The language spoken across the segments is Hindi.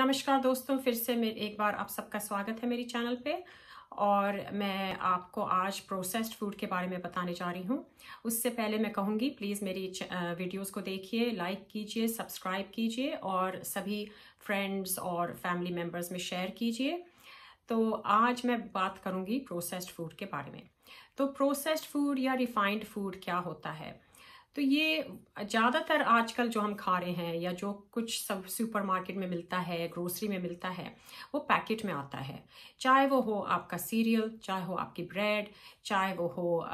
नमस्कार दोस्तों फिर से मेरे एक बार आप सबका स्वागत है मेरी चैनल पे और मैं आपको आज प्रोसेस्ड फूड के बारे में बताने जा रही हूँ उससे पहले मैं कहूँगी प्लीज़ मेरी वीडियोस को देखिए लाइक कीजिए सब्सक्राइब कीजिए और सभी फ्रेंड्स और फैमिली मेम्बर्स में शेयर कीजिए तो आज मैं बात करूँगी प्रोसेस्ड फूड के बारे में तो प्रोसेस्ड फूड या रिफाइंड फूड क्या होता है तो ये ज़्यादातर आजकल जो हम खा रहे हैं या जो कुछ सब सुपर मार्केट में मिलता है ग्रोसरी में मिलता है वो पैकेट में आता है चाहे वो हो आपका सीरियल चाहे हो आपकी ब्रेड चाहे वो हो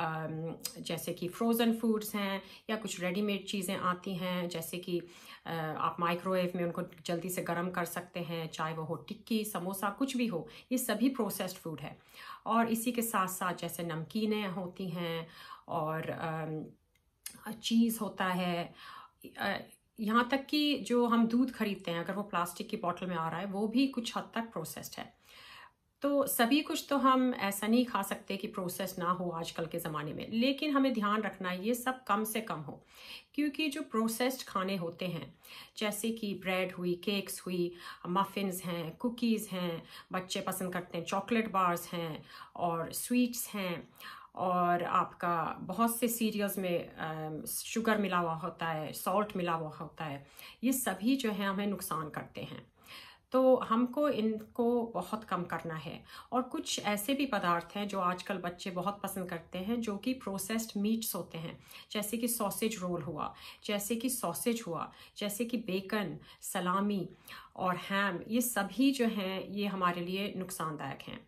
जैसे कि फ्रोज़न फूड्स हैं या कुछ रेडीमेड चीज़ें आती हैं जैसे कि आप माइक्रोवेव में उनको जल्दी से गर्म कर सकते हैं चाहे वो हो टिक्की समोसा कुछ भी हो ये सभी प्रोसेस्ड फूड है और इसी के साथ साथ जैसे नमकीनें होती हैं और चीज़ होता है यहाँ तक कि जो हम दूध खरीदते हैं अगर वो प्लास्टिक की बॉटल में आ रहा है वो भी कुछ हद तक प्रोसेस्ड है तो सभी कुछ तो हम ऐसा नहीं खा सकते कि प्रोसेस ना हो आजकल के ज़माने में लेकिन हमें ध्यान रखना ये सब कम से कम हो क्योंकि जो प्रोसेस्ड खाने होते हैं जैसे कि ब्रेड हुई केक्स हुई मफिन्स हैं कुकीज़ हैं बच्चे पसंद करते हैं चॉकलेट बार्स हैं और स्वीट्स हैं और आपका बहुत से सीरियल्स में शुगर um, मिला हुआ होता है सॉल्ट मिला हुआ होता है ये सभी जो है हमें नुकसान करते हैं तो हमको इनको बहुत कम करना है और कुछ ऐसे भी पदार्थ हैं जो आजकल बच्चे बहुत पसंद करते हैं जो कि प्रोसेस्ड मीट्स होते हैं जैसे कि सॉसेज रोल हुआ जैसे कि सॉसेज हुआ जैसे कि बेकन सलामी और हैम ये सभी जो हैं ये हमारे लिए नुकसानदायक हैं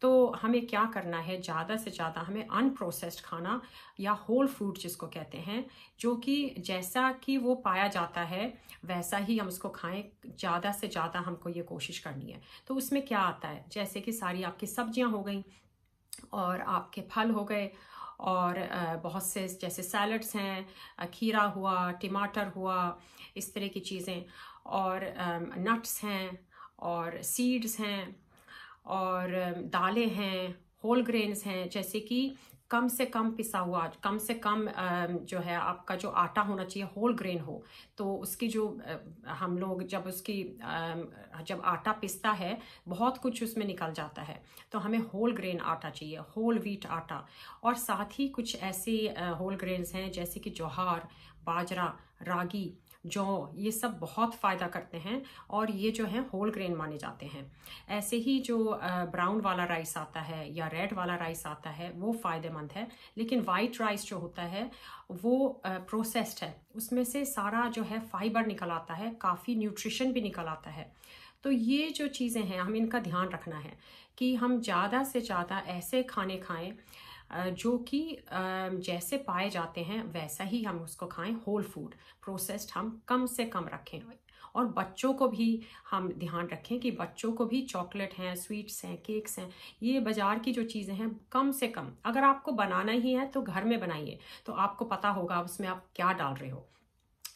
तो हमें क्या करना है ज़्यादा से ज़्यादा हमें अनप्रोसेस्ड खाना या होल फूड जिसको कहते हैं जो कि जैसा कि वो पाया जाता है वैसा ही हम उसको खाएं ज़्यादा से ज़्यादा हमको ये कोशिश करनी है तो उसमें क्या आता है जैसे कि सारी आपकी सब्जियां हो गई और आपके फल हो गए और बहुत से जैसे सैलड्स हैं खीरा हुआ टमाटर हुआ इस तरह की चीज़ें और नट्स हैं और सीड्स हैं और दालें हैं होल ग्रेन्स हैं जैसे कि कम से कम पिसा हुआ कम से कम जो है आपका जो आटा होना चाहिए होल ग्रेन हो तो उसकी जो हम लोग जब उसकी जब आटा पिसता है बहुत कुछ उसमें निकल जाता है तो हमें होल ग्रेन आटा चाहिए होल व्हीट आटा और साथ ही कुछ ऐसे होल ग्रेन्स हैं जैसे कि जोहार बाजरा रागी जौ ये सब बहुत फ़ायदा करते हैं और ये जो हैं होल ग्रेन माने जाते हैं ऐसे ही जो ब्राउन वाला राइस आता है या रेड वाला राइस आता है वो फ़ायदेमंद है लेकिन वाइट राइस जो होता है वो प्रोसेस्ड है उसमें से सारा जो है फाइबर निकल आता है काफ़ी न्यूट्रिशन भी निकल आता है तो ये जो चीज़ें हैं हमें इनका ध्यान रखना है कि हम ज़्यादा से ज़्यादा ऐसे खाने खाएं जो कि जैसे पाए जाते हैं वैसा ही हम उसको खाएं होल फूड प्रोसेस्ड हम कम से कम रखें और बच्चों को भी हम ध्यान रखें कि बच्चों को भी चॉकलेट हैं स्वीट्स हैं केक्स हैं ये बाज़ार की जो चीज़ें हैं कम से कम अगर आपको बनाना ही है तो घर में बनाइए तो आपको पता होगा उसमें आप क्या डाल रहे हो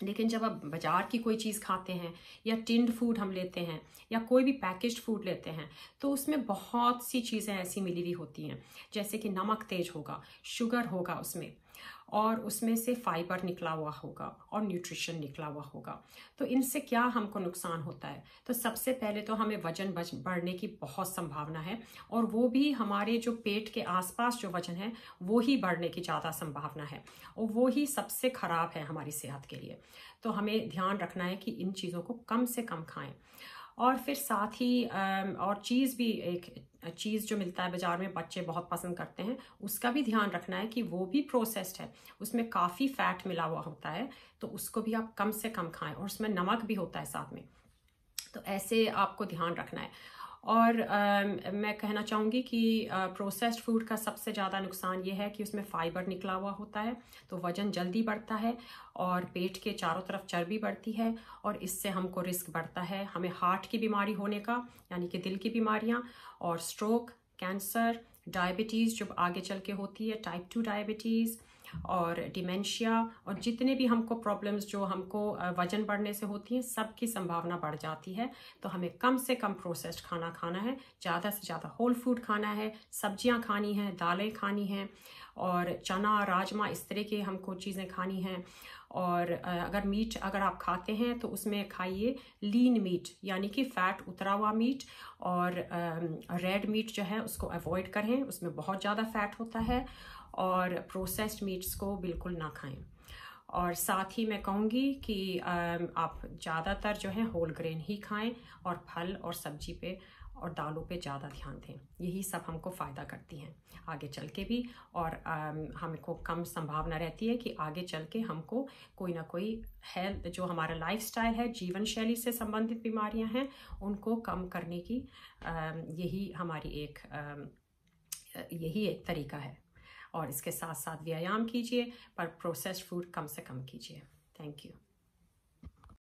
लेकिन जब आप बाजार की कोई चीज़ खाते हैं या टिंड फूड हम लेते हैं या कोई भी पैकेज फूड लेते हैं तो उसमें बहुत सी चीज़ें ऐसी मिली हुई होती हैं जैसे कि नमक तेज होगा शुगर होगा उसमें और उसमें से फाइबर निकला हुआ होगा और न्यूट्रिशन निकला हुआ होगा तो इनसे क्या हमको नुकसान होता है तो सबसे पहले तो हमें वजन बढ़ने की बहुत संभावना है और वो भी हमारे जो पेट के आसपास जो वजन है वो ही बढ़ने की ज़्यादा संभावना है और वो ही सबसे ख़राब है हमारी सेहत के लिए तो हमें ध्यान रखना है कि इन चीज़ों को कम से कम खाएं और फिर साथ ही और चीज़ भी एक चीज़ जो मिलता है बाज़ार में बच्चे बहुत पसंद करते हैं उसका भी ध्यान रखना है कि वो भी प्रोसेस्ड है उसमें काफ़ी फैट मिला हुआ होता है तो उसको भी आप कम से कम खाएं और उसमें नमक भी होता है साथ में तो ऐसे आपको ध्यान रखना है और आ, मैं कहना चाहूँगी कि प्रोसेस्ड फूड का सबसे ज़्यादा नुकसान ये है कि उसमें फाइबर निकला हुआ होता है तो वज़न जल्दी बढ़ता है और पेट के चारों तरफ चर्बी बढ़ती है और इससे हमको रिस्क बढ़ता है हमें हार्ट की बीमारी होने का यानी कि दिल की बीमारियाँ और स्ट्रोक कैंसर डायबिटीज़ जो आगे चल के होती है टाइप टू डायबिटीज़ और डिमेंशिया और जितने भी हमको प्रॉब्लम्स जो हमको वजन बढ़ने से होती हैं सब की संभावना बढ़ जाती है तो हमें कम से कम प्रोसेस्ड खाना खाना है ज़्यादा से ज़्यादा होल फूड खाना है सब्जियाँ खानी हैं दालें खानी हैं और चना राजमा इस तरह के हमको चीज़ें खानी हैं और अगर मीट अगर आप खाते हैं तो उसमें खाइए लीन मीट यानी कि फ़ैट उतरा हुआ मीट और रेड मीट जो है उसको अवॉइड करें उसमें बहुत ज़्यादा फ़ैट होता है और प्रोसेस्ड मीट्स को बिल्कुल ना खाएं और साथ ही मैं कहूँगी कि आप ज़्यादातर जो है होल ग्रेन ही खाएं और फल और सब्जी पे और दालों पे ज़्यादा ध्यान दें यही सब हमको फ़ायदा करती हैं आगे चल के भी और हमको कम संभावना रहती है कि आगे चल के हमको कोई ना कोई हेल्थ जो हमारा लाइफस्टाइल है जीवन शैली से संबंधित बीमारियां हैं उनको कम करने की यही हमारी एक यही एक तरीका है और इसके साथ साथ व्यायाम कीजिए पर प्रोसेस्ड फूड कम से कम कीजिए थैंक यू